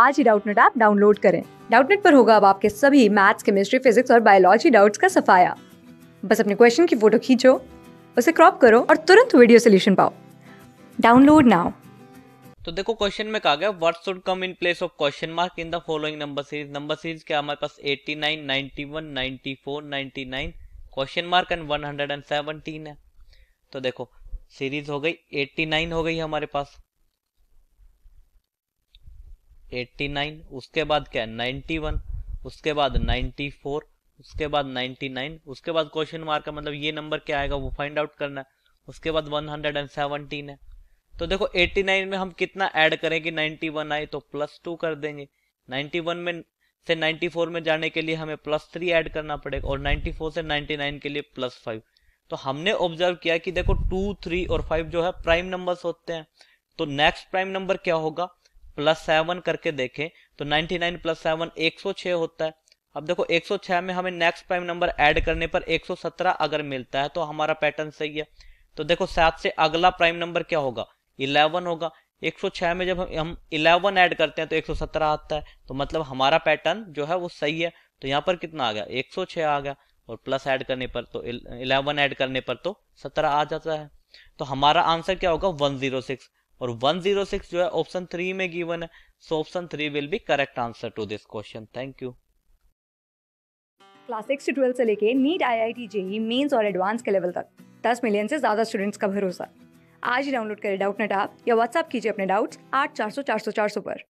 आज ही Doubtnut app download करें डाउटनेट पर होगा अब आपके सभी मैथ्स केमिस्ट्री फिजिक्स और बायोलॉजी डाउट्स का सफाया बस अपने क्वेश्चन की फोटो खींचो उसे क्रॉप करो और तुरंत वीडियो सोल्यूशन पाओ डाउनलोड नाउ तो देखो क्वेश्चन में कहा गया what should come in place of question mark in the following number series number series क्या हमारे पास 89, 91, 94, 99 क्वेश्चन मार्क एंड 117 है तो देखो सीरीज हो गई 89 हो गई हमारे पास एट्टी नाइन उसके बाद क्या है वन उसके बाद फोर उसके बाद नाइन उसके बाद क्वेश्चन मार्क का मतलब ये नंबर क्या आएगा वो फाइंड आउट करना है उसके बाद वन हंड्रेड एंड सेवनटीन है तो देखो एट्टी नाइन में हम कितना ऐड करें कि वन आए तो प्लस टू कर देंगे वन में से फोर में जाने के लिए हमें प्लस थ्री ऐड करना पड़ेगा और नाइन्टी फोर से नाइन्टी नाइन के लिए प्लस फाइव तो हमने ऑब्जर्व किया कि देखो टू थ्री और फाइव जो है प्राइम नंबर्स होते हैं तो नेक्स्ट प्राइम नंबर क्या होगा प्लस सेवन करके देखें तो 99 नाइन प्लस सेवन एक होता है अब देखो 106 में हमें नेक्स्ट प्राइम नंबर ऐड करने पर 117 अगर मिलता है तो हमारा पैटर्न सही है तो देखो सात से अगला प्राइम नंबर क्या होगा 11 होगा 106 में जब हम 11 ऐड करते हैं तो 117 आता है तो मतलब हमारा पैटर्न जो है वो सही है तो यहाँ पर कितना आ गया 106 आ गया और प्लस ऐड करने पर तो इलेवन ऐड करने पर तो सत्रह आ जाता है तो हमारा आंसर क्या होगा 106 और 106 जो है ऑप्शन थ्री में गिवन है so option three will be correct answer to this question thank you class six से ट्वेल्थ से लेके NEET I I T JEE mains और एडवांस के लेवल तक 10 मिलियन से ज़्यादा स्टूडेंट्स का भरोसा आज ही डाउनलोड करें डाउट नेट आप या व्हाट्सअप कीजिए अपने डाउट्स आठ चार सौ चार सौ चार सौ पर